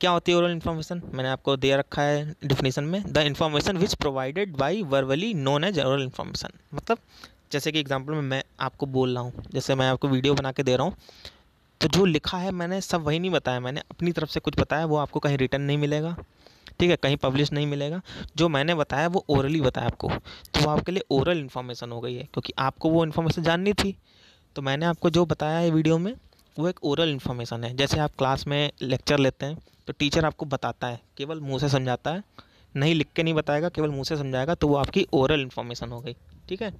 क्या होती है ओरल इन्फॉर्मेशन मैंने आपको दे रखा है डिफिनेशन में the information which provided by वर्वली नोन एज ओरल इन्फॉर्मेशन मतलब जैसे कि एग्जाम्पल में मैं आपको बोल रहा हूँ जैसे मैं आपको वीडियो बना के दे रहा हूँ तो जो लिखा है मैंने सब वही नहीं बताया मैंने अपनी तरफ से कुछ बताया वो आपको कहीं रिटर्न नहीं मिलेगा ठीक है कहीं पब्लिश नहीं मिलेगा जो मैंने बताया वो ओरली बताया आपको तो वो आपके लिए ओरल इन्फॉर्मेशन हो गई है क्योंकि आपको वो इन्फॉर्मेशन जाननी थी तो मैंने आपको जो बताया है वीडियो में वो एक ओरल इन्फॉर्मेशन है जैसे आप क्लास में लेक्चर लेते हैं तो टीचर आपको बताता है केवल मुँह से समझाता है नहीं लिख के नहीं बताएगा केवल मुँह से समझाएगा तो वो आपकी ओरल इन्फॉर्मेशन हो गई ठीक है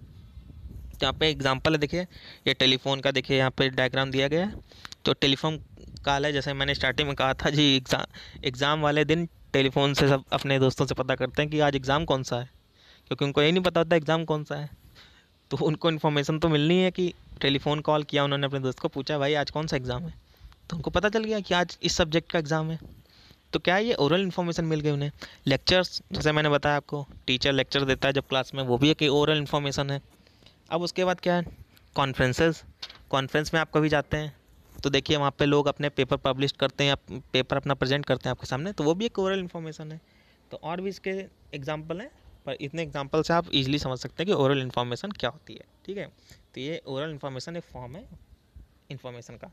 यहाँ पे एग्जांपल है देखिए ये टेलीफोन का देखिए यहाँ पे डायग्राम दिया गया है तो टेलीफोन कॉल है जैसे मैंने स्टार्टिंग में कहा था जी एग्ज़ाम एग्ज़ाम वाले दिन टेलीफोन से सब अपने दोस्तों से पता करते हैं कि आज एग्ज़ाम कौन सा है क्योंकि उनको ये नहीं पता होता एग्ज़ाम कौन सा है तो उनको इन्फॉर्मेशन तो मिलनी है कि टेलीफोन कॉल किया उन्होंने अपने दोस्त को पूछा भाई आज कौन सा एग्ज़ाम है तो उनको पता चल गया कि आज इस सब्जेक्ट का एग्ज़ाम है तो क्या ये ओरल इन्फॉर्मेशन मिल गई उन्हें लेक्चर्स जैसे मैंने बताया आपको टीचर लेक्चर देता है जब क्लास में वो भी एक ओरल इन्फॉर्मेशन है अब उसके बाद क्या है कॉन्फ्रेंसेस कॉन्फ्रेंस में आप कभी जाते हैं तो देखिए वहाँ पे लोग अपने पेपर पब्लिश करते हैं पेपर अपना प्रेजेंट करते हैं आपके सामने तो वो भी एक ओरल इन्फॉर्मेशन है तो और भी इसके एग्जाम्पल हैं पर इतने एग्जाम्पल से आप इजीली समझ सकते हैं कि ओरल इन्फॉर्मेशन क्या होती है ठीक है तो ये ओरल इन्फॉर्मेशन एक फॉर्म है इन्फॉर्मेशन का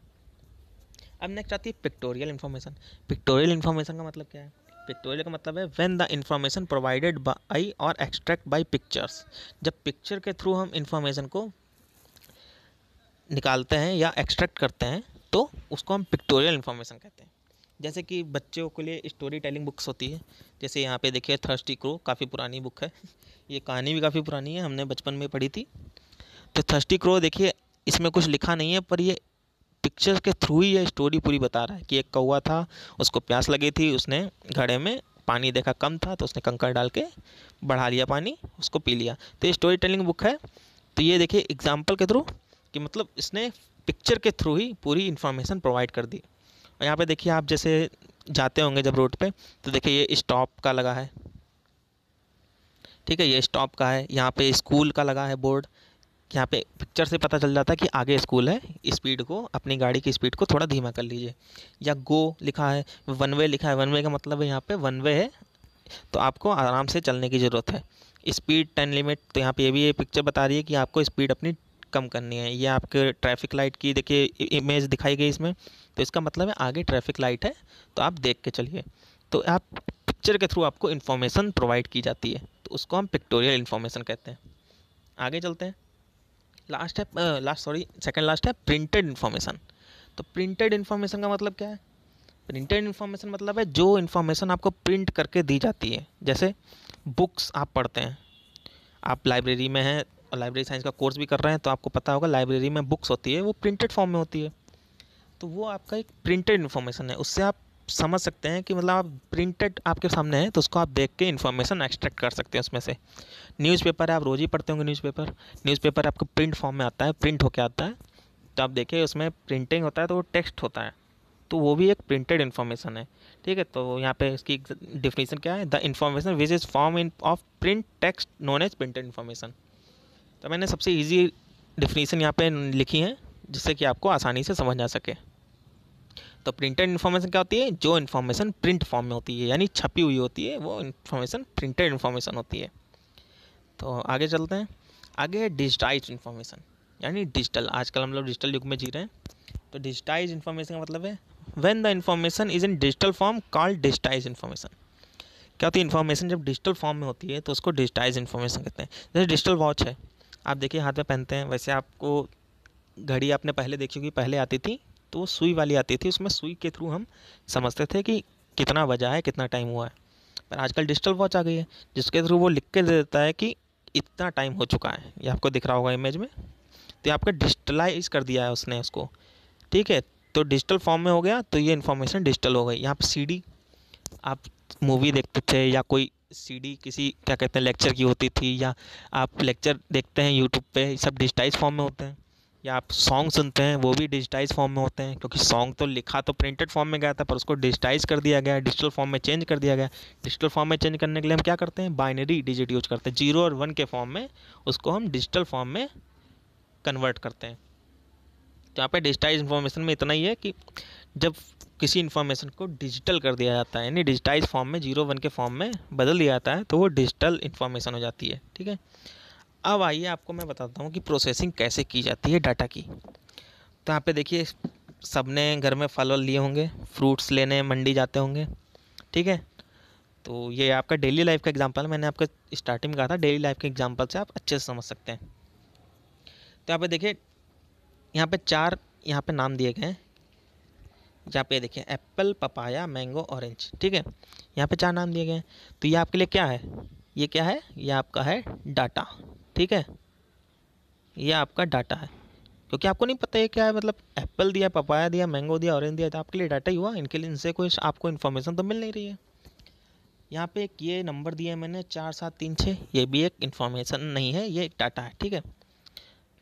अब नेक्स्ट आती है पिक्टोरियल इन्फॉर्मेशन पिक्टोरियल इन्फॉर्मेशन का मतलब क्या है पिक्टोरियल का मतलब है when the information provided by और एक्सट्रैक्ट बाई पिक्चर्स जब पिक्चर के थ्रू हम इन्फॉर्मेशन को निकालते हैं या एक्सट्रैक्ट करते हैं तो उसको हम पिक्टोरियल इन्फॉर्मेशन कहते हैं जैसे कि बच्चों के लिए स्टोरी टेलिंग बुक्स होती है जैसे यहाँ पे देखिए थर्स्टी क्रो काफ़ी पुरानी बुक है ये कहानी भी काफ़ी पुरानी है हमने बचपन में पढ़ी थी तो थर्स्टी क्रो देखिए इसमें कुछ लिखा नहीं है पर ये पिक्चर्स के थ्रू ही ये स्टोरी पूरी बता रहा है कि एक कौआ था उसको प्यास लगी थी उसने घड़े में पानी देखा कम था तो उसने कंकर डाल के बढ़ा लिया पानी उसको पी लिया तो ये स्टोरी टेलिंग बुक है तो ये देखिए एग्जाम्पल के थ्रू कि मतलब इसने पिक्चर के थ्रू ही पूरी इन्फॉर्मेशन प्रोवाइड कर दी और यहाँ पे देखिए आप जैसे जाते होंगे जब रोड पे तो देखिए ये स्टॉप का लगा है ठीक है ये स्टॉप का है यहाँ पे स्कूल का लगा है बोर्ड यहाँ पे पिक्चर से पता चल जाता है कि आगे स्कूल है स्पीड को अपनी गाड़ी की स्पीड को थोड़ा धीमा कर लीजिए या गो लिखा है वन वे लिखा है वन वे का मतलब है यहाँ पे वन वे है तो आपको आराम से चलने की ज़रूरत है स्पीड टेन लिमिट तो यहाँ पे ये भी ये पिक्चर बता रही है कि आपको स्पीड अपनी कम करनी है ये आपके ट्रैफिक लाइट की देखिए इमेज दिखाई गई इसमें तो इसका मतलब है आगे ट्रैफिक लाइट है तो आप देख के चलिए तो आप पिक्चर के थ्रू आपको इन्फॉर्मेशन प्रोवाइड की जाती है तो उसको हम पिक्टोरियल इन्फॉर्मेशन कहते हैं आगे चलते हैं लास्ट है लास्ट सॉरी सेकेंड लास्ट है प्रिंटेड इन्फॉर्मेशन तो प्रिंटेड इन्फॉर्मेशन का मतलब क्या है प्रिंटेड इन्फॉर्मेशन मतलब है जो इन्फॉर्मेशन आपको प्रिंट करके दी जाती है जैसे बुक्स आप पढ़ते हैं आप लाइब्रेरी में हैं और लाइब्रेरी साइंस का कोर्स भी कर रहे हैं तो आपको पता होगा लाइब्रेरी में बुक्स होती है वो प्रिंटेड फॉर्म में होती है तो वो आपका एक प्रिंटेड इन्फॉर्मेशन है उससे आप समझ सकते हैं कि मतलब आप प्रिंटेड आपके सामने है तो उसको आप देख के इन्फॉर्मेशन एक्सट्रैक्ट कर सकते हैं उसमें से न्यूज़पेपर आप रोज़ ही पढ़ते होंगे न्यूज़पेपर न्यूज़पेपर आपको प्रिंट फॉर्म में आता है प्रिंट होकर आता है तो आप देखिए उसमें प्रिंटिंग होता है तो वो टेक्स्ट होता है तो वो भी एक प्रिंटेड इन्फॉर्मेशन है ठीक है तो यहाँ पे इसकी डिफिनीशन क्या है the information which is form in of print text known as printed information तो मैंने सबसे ईजी डिफिनीसन यहाँ पे लिखी है जिससे कि आपको आसानी से समझ आ सके तो प्रिंटेड इन्फॉर्मेशन क्या होती है जो इन्फॉर्मेशन प्रिंट फॉर्म में होती है यानी छपी हुई होती है वो इन्फॉर्मेशन प्रिंटेड इन्फॉर्मेशन होती है तो आगे चलते हैं आगे है डिजिटाइज इन्फॉर्मेशन यानी डिजिटल आजकल हम लोग डिजिटल युग में जी रहे हैं तो डिजिटाइज इन्फॉर्मेशन का मतलब है when the information is in digital form called digitise information क्या होती है इन्फॉर्मेशन जब डिजिटल फॉर्म में होती है तो उसको डिजिटाइज इन्फॉर्मेशन कहते हैं जैसे डिजिटल वॉच है आप देखिए हाथ में पहनते हैं वैसे आपको घड़ी आपने पहले देखी होगी पहले आती थी तो वो सुई वाली आती थी उसमें सुई के थ्रू हम समझते थे कि कितना बजा है कितना टाइम हुआ है पर आजकल डिजिटल वॉच आ गई है जिसके थ्रू वो लिख के दे देता है कि इतना टाइम हो चुका है ये आपको दिख रहा होगा इमेज में तो ये आपका डिजिटलाइज कर दिया है उसने उसको ठीक है तो डिजिटल फॉर्म में हो गया तो ये इन्फॉर्मेशन डिजिटल हो गई यहाँ पर सी आप मूवी देखते थे या कोई सीडी किसी क्या कहते हैं लेक्चर की होती थी या आप लेक्चर देखते हैं यूट्यूब पे सब डिजिटाइज फॉर्म में होते हैं या आप सॉन्ग सुनते हैं वो भी डिजिटाइज फॉर्म में होते हैं क्योंकि सॉन्ग तो लिखा तो प्रिंटेड फॉर्म में गया था पर उसको डिजिटाइज कर दिया गया डिजिटल फॉर्म में चेंज कर दिया गया डिजिटल फॉर्म में चेंज करने के लिए हम क्या करते हैं बाइनरी डिजिट यूज करते हैं जीरो और वन के फॉर्म में उसको हम डिजिटल फॉर्म में कन्वर्ट करते हैं तो यहाँ पर डिजिटाइज इन्फॉर्मेशन में इतना ही है कि जब किसी इन्फॉर्मेशन को डिजिटल कर दिया जाता है यानी डिजिटाइज फॉर्म में जीरो वन के फॉर्म में बदल दिया जाता है तो वो डिजिटल इन्फॉर्मेशन हो जाती है ठीक है अब आइए आपको मैं बताता हूँ कि प्रोसेसिंग कैसे की जाती है डाटा की तो यहाँ पे देखिए सबने घर में फल वल लिए होंगे फ्रूट्स लेने मंडी जाते होंगे ठीक है तो ये आपका डेली लाइफ का एग्जाम्पल मैंने आपका स्टार्टिंग में कहा था डेली लाइफ के एग्जाम्पल से आप अच्छे से समझ सकते हैं तो यहाँ पर देखिए यहाँ पर चार यहाँ पर नाम दिए गए हैं यहाँ पे देखिए एप्पल पपाया मैंगो ऑरेंज ठीक है यहाँ पे चार नाम दिए गए हैं तो ये आपके लिए क्या है ये क्या है ये आपका है डाटा ठीक है ये आपका डाटा है क्योंकि आपको नहीं पता है क्या है मतलब एप्पल दिया पपाया दिया मैंगो दिया ऑरेंज दिया तो आपके लिए डाटा ही हुआ इनके लिए इनसे कोई आपको इन्फॉर्मेशन तो मिल नहीं रही है यहाँ पे एक ये नंबर दिया है मैंने चार सात तीन छः ये भी एक इन्फॉर्मेशन नहीं है ये एक डाटा है ठीक है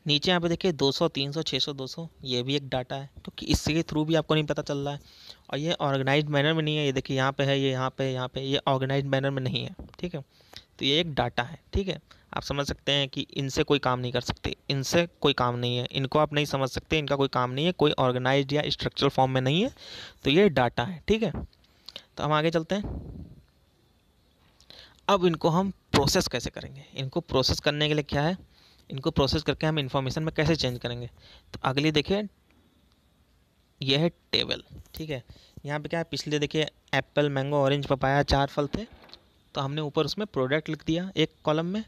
नीचे यहाँ पे देखिए 200, 300, 600, 200 ये भी एक डाटा है क्योंकि इसके थ्रू भी आपको नहीं पता चल रहा है और ये ऑर्गेनाइज मैनर में नहीं है ये देखिए यहाँ पे है ये यहाँ पे यहाँ पे ये ऑर्गेनाइज मैनर में नहीं है ठीक है तो ये एक डाटा है ठीक है आप समझ सकते हैं कि इनसे कोई काम नहीं कर सकते इनसे कोई काम नहीं है इनको आप नहीं समझ सकते इनका कोई काम नहीं है कोई ऑर्गेनाइज या स्ट्रक्चरल फॉर्म में नहीं है तो ये डाटा है ठीक है तो हम आगे चलते हैं अब इनको हम प्रोसेस कैसे करेंगे इनको प्रोसेस करने के लिए क्या है इनको प्रोसेस करके हम इन्फॉर्मेशन में कैसे चेंज करेंगे तो अगली देखिए यह है टेबल ठीक है यहाँ पे क्या है पिछले देखिए एप्पल मैंगो ऑरेंज पपाया चार फल थे तो हमने ऊपर उसमें प्रोडक्ट लिख दिया एक कॉलम में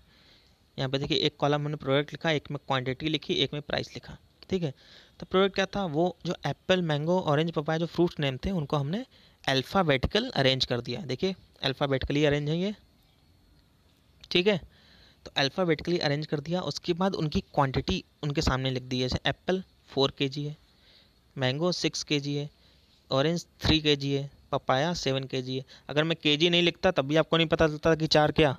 यहाँ पे देखिए एक कॉलम हमने प्रोडक्ट लिखा एक में क्वांटिटी लिखी एक में प्राइस लिखा ठीक है तो प्रोडक्ट क्या था वो जो एप्पल मैंगो ऑरेंज पपाया जो फ्रूट्स नेम थे उनको हमने अल्फ़ाबेटिकल अरेंज कर दिया देखिए अल्फ़ाबेटिकली अरेंज है ये ठीक है तो अल्फ़ाबेटिकली अरेंज कर दिया उसके बाद उनकी क्वांटिटी उनके सामने लिख दी है जैसे एप्पल फोर के जी है मैंगो सिक्स के जी है ऑरेंज थ्री के जी है पपाया सेवन के जी है अगर मैं के जी नहीं लिखता तब भी आपको नहीं पता चलता कि चार क्या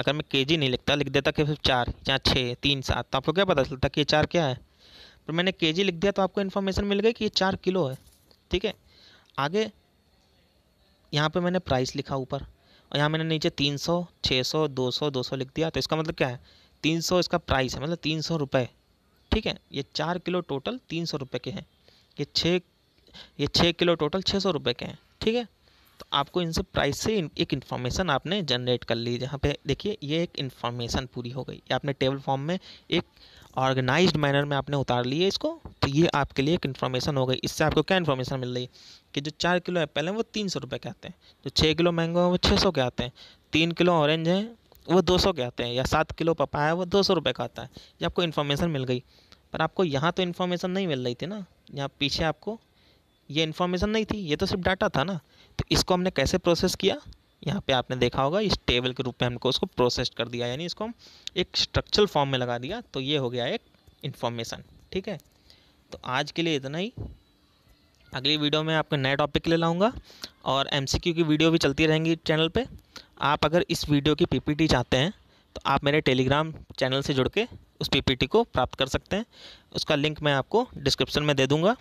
अगर मैं के जी नहीं लिखता लिख देता कि सिर्फ चार या छः तीन सात तो आपको क्या पता चलता कि ये चार क्या है पर मैंने के जी लिख दिया तो आपको इन्फॉर्मेशन मिल गई कि ये चार किलो है ठीक है आगे यहाँ पे मैंने प्राइस लिखा ऊपर और यहाँ मैंने नीचे तीन सौ छः सौ दो सौ दो सौ लिख दिया तो इसका मतलब क्या है तीन सौ इसका प्राइस है मतलब तीन सौ रुपये ठीक है ये चार किलो टोटल तीन सौ रुपये के हैं ये छः ये छः किलो टोटल छः सौ रुपये के हैं ठीक है तो आपको इनसे प्राइस से एक इन्फॉर्मेशन आपने जनरेट कर ली जहाँ पे देखिए ये एक इन्फॉर्मेशन पूरी हो गई आपने टेबल फॉर्म में एक ऑर्गेनाइज्ड मैनर में आपने उतार लिए इसको तो ये आपके लिए एक इन्फॉर्मेशन हो गई इससे आपको क्या इन्फॉर्मेशन मिल रही कि जो चार किलो एप्पल हैं वो तीन सौ रुपये के आते हैं जो छः किलो मैंगो हैं वो छः सौ के आते हैं तीन किलो ऑरेंज हैं वो दो सौ के आते हैं या सात किलो पपाया वो दो सौ रुपये का आता है ये आपको इन्फॉर्मेशन मिल गई पर आपको यहाँ तो इन्फॉर्मेशन नहीं मिल रही थी ना यहाँ पीछे आपको ये इन्फॉर्मेशन नहीं थी ये तो सिर्फ डाटा था ना तो इसको हमने कैसे प्रोसेस किया यहाँ पे आपने देखा होगा इस टेबल के रूप में हमको उसको प्रोसेस कर दिया यानी इसको हम एक स्ट्रक्चरल फॉर्म में लगा दिया तो ये हो गया एक इन्फॉर्मेशन ठीक है तो आज के लिए इतना ही अगली वीडियो में आपको नए टॉपिक ले लाऊंगा और एमसीक्यू की वीडियो भी चलती रहेंगी चैनल पे आप अगर इस वीडियो की पीपीटी चाहते हैं तो आप मेरे टेलीग्राम चैनल से जुड़ के उस पीपीटी को प्राप्त कर सकते हैं उसका लिंक मैं आपको डिस्क्रिप्शन में दे दूँगा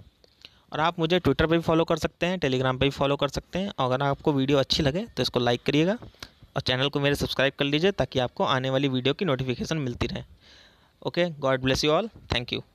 और आप मुझे ट्विटर पर भी फॉलो कर सकते हैं टेलीग्राम पर भी फॉलो कर सकते हैं अगर आपको वीडियो अच्छी लगे तो इसको लाइक करिएगा और चैनल को मेरे सब्सक्राइब कर लीजिए ताकि आपको आने वाली वीडियो की नोटिफिकेशन मिलती रहे okay God bless you all thank you